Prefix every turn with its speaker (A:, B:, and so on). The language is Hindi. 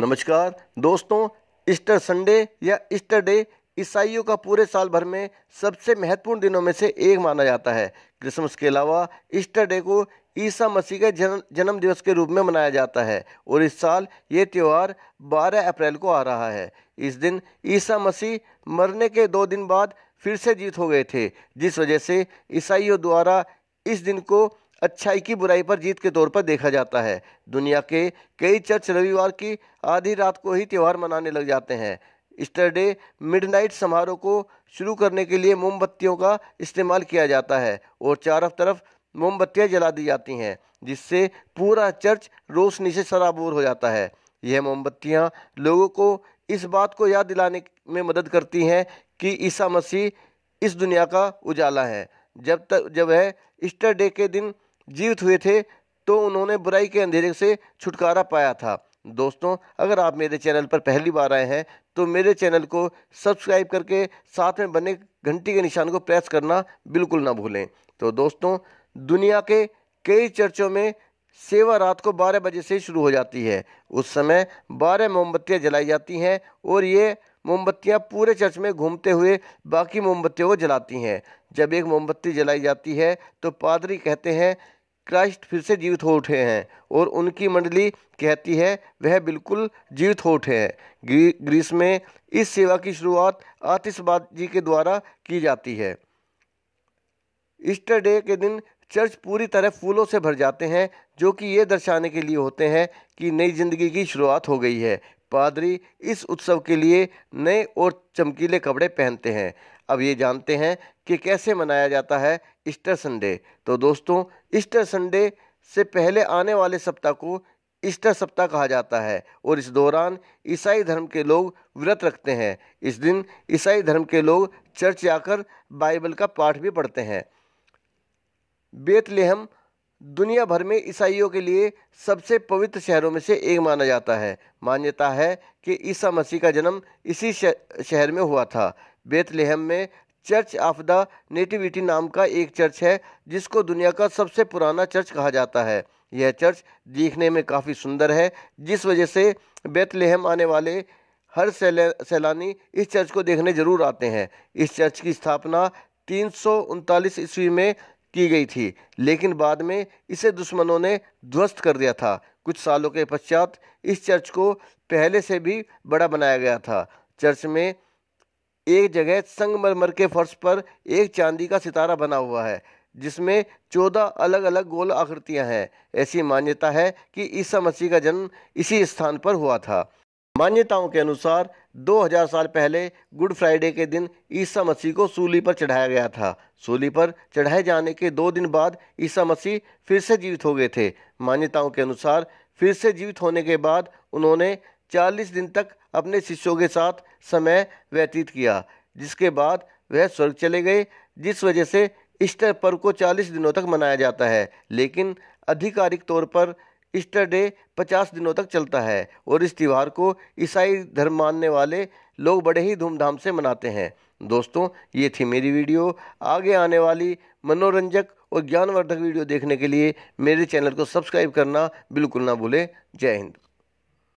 A: नमस्कार दोस्तों ईस्टर संडे या ईस्टर डे ईसाइयों का पूरे साल भर में सबसे महत्वपूर्ण दिनों में से एक माना जाता है क्रिसमस के अलावा ईस्टर डे को ईसा मसीह के जन्म जन्म दिवस के रूप में मनाया जाता है और इस साल ये त्यौहार 12 अप्रैल को आ रहा है इस दिन ईसा मसीह मरने के दो दिन बाद फिर से जीत हो गए थे जिस वजह से ईसाइयों द्वारा इस दिन को अच्छाई की बुराई पर जीत के तौर पर देखा जाता है दुनिया के कई चर्च रविवार की आधी रात को ही त्यौहार मनाने लग जाते हैं स्टरडे मिडनाइट समारोह को शुरू करने के लिए मोमबत्तियों का इस्तेमाल किया जाता है और चारों तरफ मोमबत्तियां जला दी जाती हैं जिससे पूरा चर्च रोशनी से शराबोर हो जाता है यह मोमबत्तियाँ लोगों को इस बात को याद दिलाने में मदद करती हैं कि ईसा मसीह इस दुनिया का उजाला है जब तक जब है ईस्टर डे के दिन जीवित हुए थे तो उन्होंने बुराई के अंधेरे से छुटकारा पाया था दोस्तों अगर आप मेरे चैनल पर पहली बार आए हैं तो मेरे चैनल को सब्सक्राइब करके साथ में बने घंटी के निशान को प्रेस करना बिल्कुल ना भूलें तो दोस्तों दुनिया के कई चर्चों में सेवा रात को 12 बजे से शुरू हो जाती है उस समय 12 मोमबत्तियां जलाई जाती हैं और ये मोमबत्तियां पूरे चर्च में घूमते हुए बाकी मोमबत्तियों को जलाती हैं जब एक मोमबत्ती जलाई जाती है तो पादरी कहते हैं क्राइस्ट फिर से जीवित हो उठे हैं और उनकी मंडली कहती है वह बिल्कुल जीवित हो उठे हैं ग्रीस में इस सेवा की शुरुआत आतिशबाजी के द्वारा की जाती है ईस्टर डे के दिन चर्च पूरी तरह फूलों से भर जाते हैं जो कि ये दर्शाने के लिए होते हैं कि नई जिंदगी की शुरुआत हो गई है पादरी इस उत्सव के लिए नए और चमकीले कपड़े पहनते हैं अब ये जानते हैं कि कैसे मनाया जाता है ईस्टर संडे तो दोस्तों ईस्टर संडे से पहले आने वाले सप्ताह को ईस्टर सप्ताह कहा जाता है और इस दौरान ईसाई धर्म के लोग व्रत रखते हैं इस दिन ईसाई धर्म के लोग चर्च आकर बाइबल का पाठ भी पढ़ते हैं बेतलेहम दुनिया भर में ईसाइयों के लिए सबसे पवित्र शहरों में से एक माना जाता है मान्यता है कि ईसा मसीह का जन्म इसी शहर में हुआ था बेतलेहम में चर्च ऑफ द नेटिविटी नाम का एक चर्च है जिसको दुनिया का सबसे पुराना चर्च कहा जाता है यह चर्च देखने में काफ़ी सुंदर है जिस वजह से बेतलेहम आने वाले हर सैलानी इस चर्च को देखने जरूर आते हैं इस चर्च की स्थापना तीन ईस्वी में की गई थी लेकिन बाद में इसे दुश्मनों ने ध्वस्त कर दिया था कुछ सालों के पश्चात इस चर्च को पहले से भी बड़ा बनाया गया था चर्च में एक जगह संगमरमर के फर्श पर एक चांदी का सितारा बना हुआ है जिसमें चौदह अलग अलग गोल आकृतियां हैं ऐसी मान्यता है कि ईसा मसीह का जन्म इसी स्थान पर हुआ था मान्यताओं के अनुसार 2000 साल पहले गुड फ्राइडे के दिन ईसा मसीह को सूली पर चढ़ाया गया था सूली पर चढ़ाए जाने के दो दिन बाद ईसा मसीह फिर से जीवित हो गए थे मान्यताओं के अनुसार फिर से जीवित होने के बाद उन्होंने 40 दिन तक अपने शिष्यों के साथ समय व्यतीत किया जिसके बाद वह स्वर्ग चले गए जिस वजह से ईस्टर पर्व को 40 दिनों तक मनाया जाता है लेकिन आधिकारिक तौर पर ईस्टर डे पचास दिनों तक चलता है और इस त्यौहार को ईसाई धर्म मानने वाले लोग बड़े ही धूमधाम से मनाते हैं दोस्तों ये थी मेरी वीडियो आगे आने वाली मनोरंजक और ज्ञानवर्धक वीडियो देखने के लिए मेरे चैनल को सब्सक्राइब करना बिल्कुल ना भूलें जय हिंद